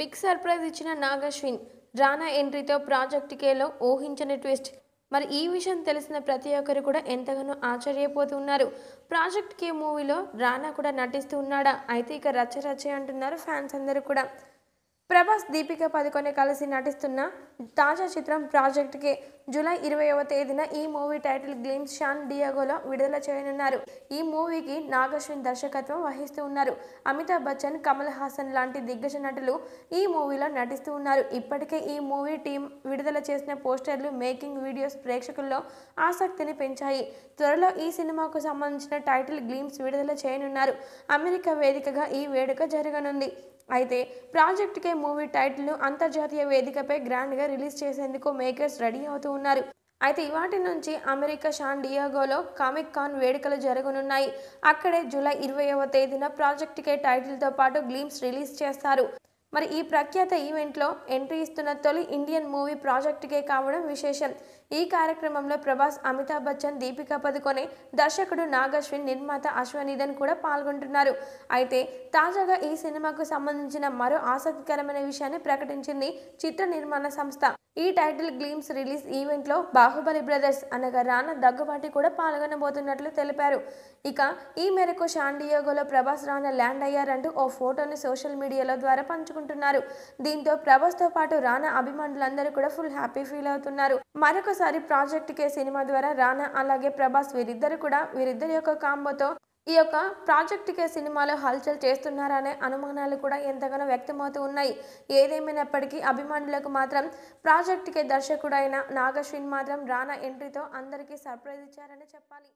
big surprise ఇచ్చిన నాగశ్విన్ రానా ఎంట్రీతో ప్రాజెక్టుకేలో ఊహించని twist మరి ఈ విషయం తెలిసిన ప్రతి ఒక్కరు కూడా ఎంతగానో ఆశ్చర్యపోతున్నారు ప్రాజెక్ట్ కే మూవీలో రానా కూడా నటిస్తూ ఉన్నాడా అయితే ఇక రచ్చ రచ్చ అంటున్నారు ఫ్యాన్స్ అందరూ కూడా ప్రభాస్ దీపిక పదుకొనే కలిసి నటిస్తున్న తాజా చిత్రం ప్రాజెక్టుకి జూలై ఇరవైవ తేదీన ఈ మూవీ టైటిల్ గ్లీమ్స్ షాన్ డియాగోలో విడుదల చేయనున్నారు ఈ మూవీకి నాగశ్విన్ దర్శకత్వం వహిస్తూ ఉన్నారు అమితాబ్ బచ్చన్ కమల్ హాసన్ లాంటి దిగ్గజ నటులు ఈ మూవీలో నటిస్తూ ఉన్నారు ఇప్పటికే ఈ మూవీ టీం విడుదల చేసిన పోస్టర్లు మేకింగ్ వీడియోస్ ప్రేక్షకుల్లో ఆసక్తిని పెంచాయి త్వరలో ఈ సినిమాకు సంబంధించిన టైటిల్ గ్లీమ్స్ విడుదల చేయనున్నారు అమెరికా వేదికగా ఈ వేడుక జరగనుంది అయితే ప్రాజెక్టుకే మూవీ టైటిల్ను అంతర్జాతీయ వేదికపై గ్రాండ్గా రిలీజ్ చేసేందుకు మేకర్స్ రెడీ అవుతూ ఉన్నారు అయితే ఇవాటి నుంచి అమెరికా షాన్ డియాగోలో కామిక్ కాన్ వేడుకలు జరగనున్నాయి అక్కడే జూలై ఇరవైవ తేదీన ప్రాజెక్టుకే టైటిల్తో పాటు గ్లీమ్స్ రిలీజ్ చేస్తారు మరి ఈ ప్రఖ్యాత ఈవెంట్లో ఎంట్రీ ఇస్తున్న తొలి ఇండియన్ మూవీ ప్రాజెక్టుకే కావడం విశేషం ఈ కార్యక్రమంలో ప్రభాస్ అమితాబ్ బచ్చన్ దీపికా పదుకొనే దర్శకుడు నాగశ్విన్ నిర్మాత అశ్వనీధన్ కూడా పాల్గొంటున్నారు అయితే తాజాగా ఈ సినిమాకు సంబంధించిన మరో ఆసక్తికరమైన విషయాన్ని ప్రకటించింది చిత్ర నిర్మాణ సంస్థ ఈ టైటిల్ గ్లీమ్స్ రిలీజ్ ఈవెంట్లో బాహుబలి బ్రదర్స్ అనగా రానా దగ్గుబాటి కూడా పాల్గొనబోతున్నట్లు తెలిపారు ఇక ఈ మేరకు షాండియోగోలో ప్రభాస్ రానా ల్యాండ్ అయ్యారంటూ ఓ ఫోటోని సోషల్ మీడియాలో ద్వారా పంచుకుంటున్నారు దీంతో ప్రభాస్తో పాటు రానా అభిమానులందరూ కూడా ఫుల్ హ్యాపీ ఫీల్ అవుతున్నారు మరొకసారి ప్రాజెక్ట్ కే సినిమా ద్వారా రానా అలాగే ప్రభాస్ వీరిద్దరు కూడా వీరిద్దరి యొక్క కాంబోతో ఈ యొక్క ప్రాజెక్టుకే సినిమాలో హల్చల్ చేస్తున్నారనే అనుమానాలు కూడా ఎంతగానో వ్యక్తమవుతూ ఉన్నాయి ఏదేమైనప్పటికీ అభిమానులకు మాత్రం ప్రాజెక్టుకే దర్శకుడైన నాగశ్విన్ మాత్రం రానా ఎంట్రీతో అందరికీ సర్ప్రైజ్ ఇచ్చారని చెప్పాలి